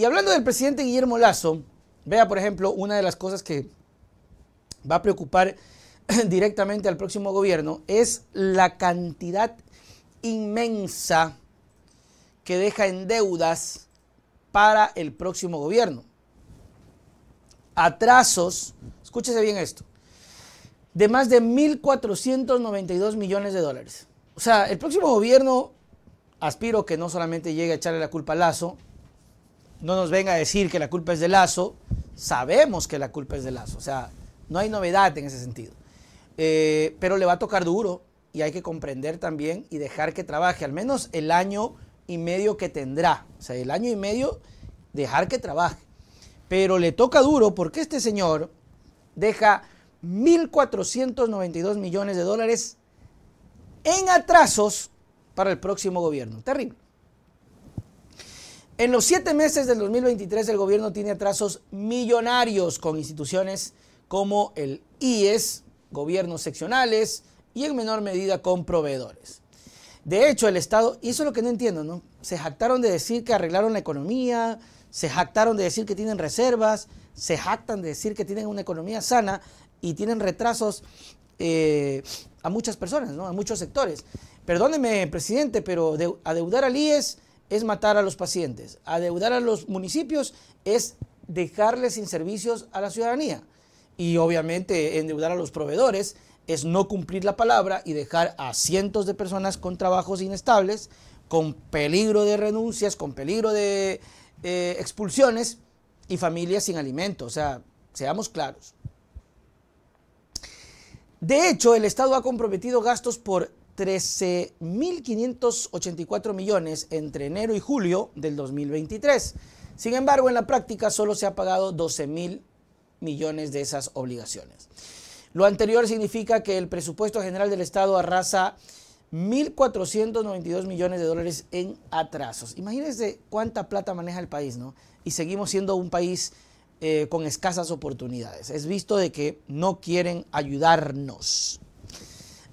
Y hablando del presidente Guillermo Lazo, vea por ejemplo una de las cosas que va a preocupar directamente al próximo gobierno es la cantidad inmensa que deja en deudas para el próximo gobierno. Atrasos, escúchese bien esto, de más de 1.492 millones de dólares. O sea, el próximo gobierno, aspiro que no solamente llegue a echarle la culpa a Lazo, no nos venga a decir que la culpa es de Lazo, sabemos que la culpa es de Lazo, o sea, no hay novedad en ese sentido. Eh, pero le va a tocar duro y hay que comprender también y dejar que trabaje, al menos el año y medio que tendrá, o sea, el año y medio dejar que trabaje. Pero le toca duro porque este señor deja 1.492 millones de dólares en atrasos para el próximo gobierno. Terrible. En los siete meses del 2023 el gobierno tiene atrasos millonarios con instituciones como el IES, gobiernos seccionales y en menor medida con proveedores. De hecho, el Estado, y eso es lo que no entiendo, ¿no? Se jactaron de decir que arreglaron la economía, se jactaron de decir que tienen reservas, se jactan de decir que tienen una economía sana y tienen retrasos eh, a muchas personas, ¿no? A muchos sectores. Perdóneme, presidente, pero adeudar al IES es matar a los pacientes, adeudar a los municipios es dejarles sin servicios a la ciudadanía y obviamente endeudar a los proveedores es no cumplir la palabra y dejar a cientos de personas con trabajos inestables, con peligro de renuncias, con peligro de eh, expulsiones y familias sin alimento. O sea, seamos claros. De hecho, el Estado ha comprometido gastos por 13.584 millones entre enero y julio del 2023. Sin embargo, en la práctica solo se ha pagado 12.000 millones de esas obligaciones. Lo anterior significa que el presupuesto general del Estado arrasa 1.492 millones de dólares en atrasos. Imagínense cuánta plata maneja el país, ¿no? Y seguimos siendo un país eh, con escasas oportunidades. Es visto de que no quieren ayudarnos.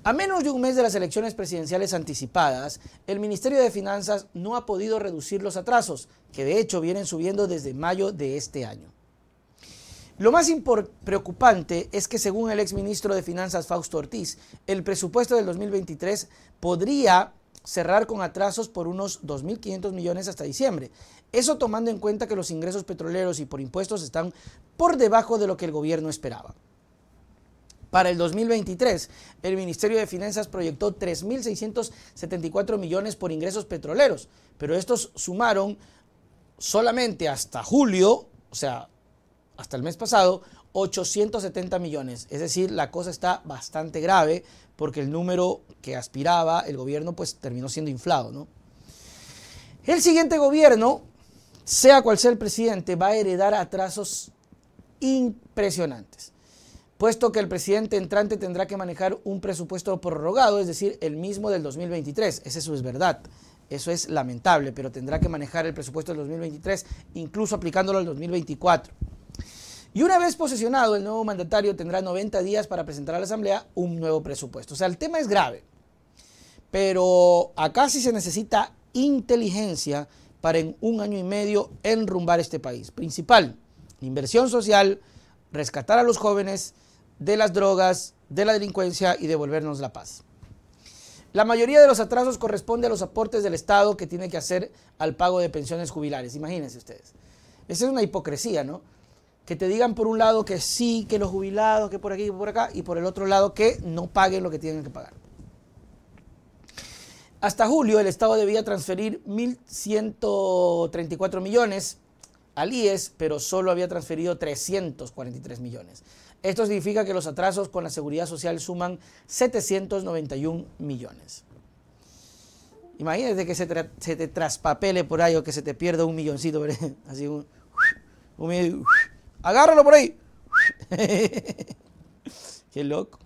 A menos de un mes de las elecciones presidenciales anticipadas, el Ministerio de Finanzas no ha podido reducir los atrasos, que de hecho vienen subiendo desde mayo de este año. Lo más preocupante es que según el exministro de Finanzas Fausto Ortiz, el presupuesto del 2023 podría cerrar con atrasos por unos 2.500 millones hasta diciembre. Eso tomando en cuenta que los ingresos petroleros y por impuestos están por debajo de lo que el gobierno esperaba. Para el 2023, el Ministerio de Finanzas proyectó 3.674 millones por ingresos petroleros, pero estos sumaron solamente hasta julio, o sea, hasta el mes pasado, 870 millones. Es decir, la cosa está bastante grave porque el número que aspiraba el gobierno pues terminó siendo inflado, ¿no? El siguiente gobierno, sea cual sea el presidente, va a heredar atrasos impresionantes puesto que el presidente entrante tendrá que manejar un presupuesto prorrogado, es decir, el mismo del 2023. Eso es verdad. Eso es lamentable, pero tendrá que manejar el presupuesto del 2023, incluso aplicándolo al 2024. Y una vez posesionado, el nuevo mandatario tendrá 90 días para presentar a la Asamblea un nuevo presupuesto. O sea, el tema es grave, pero acá sí se necesita inteligencia para en un año y medio enrumbar este país. Principal, inversión social, rescatar a los jóvenes, de las drogas, de la delincuencia y devolvernos la paz. La mayoría de los atrasos corresponde a los aportes del Estado que tiene que hacer al pago de pensiones jubilares. Imagínense ustedes. Esa es una hipocresía, ¿no? Que te digan por un lado que sí, que los jubilados, que por aquí, que por acá, y por el otro lado que no paguen lo que tienen que pagar. Hasta julio el Estado debía transferir 1.134 millones al e pero solo había transferido 343 millones. Esto significa que los atrasos con la seguridad social suman 791 millones. Imagínate que se, te traspapele por ahí o que se te pierda un milloncito, así un, un, agárralo por ahí. Qué loco.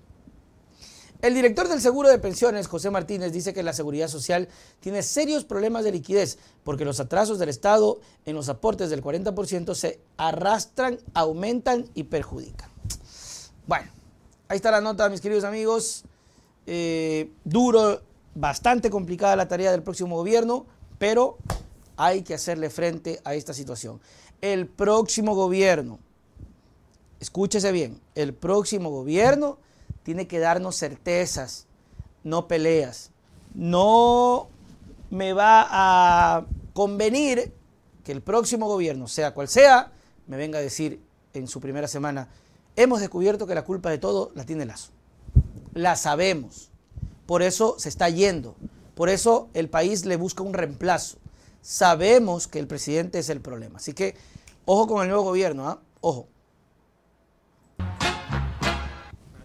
El director del Seguro de Pensiones, José Martínez, dice que la Seguridad Social tiene serios problemas de liquidez porque los atrasos del Estado en los aportes del 40% se arrastran, aumentan y perjudican. Bueno, ahí está la nota, mis queridos amigos. Eh, duro, bastante complicada la tarea del próximo gobierno, pero hay que hacerle frente a esta situación. El próximo gobierno, escúchese bien, el próximo gobierno tiene que darnos certezas, no peleas. No me va a convenir que el próximo gobierno, sea cual sea, me venga a decir en su primera semana, hemos descubierto que la culpa de todo la tiene Lazo. La sabemos. Por eso se está yendo. Por eso el país le busca un reemplazo. Sabemos que el presidente es el problema. Así que, ojo con el nuevo gobierno, ¿ah? ojo.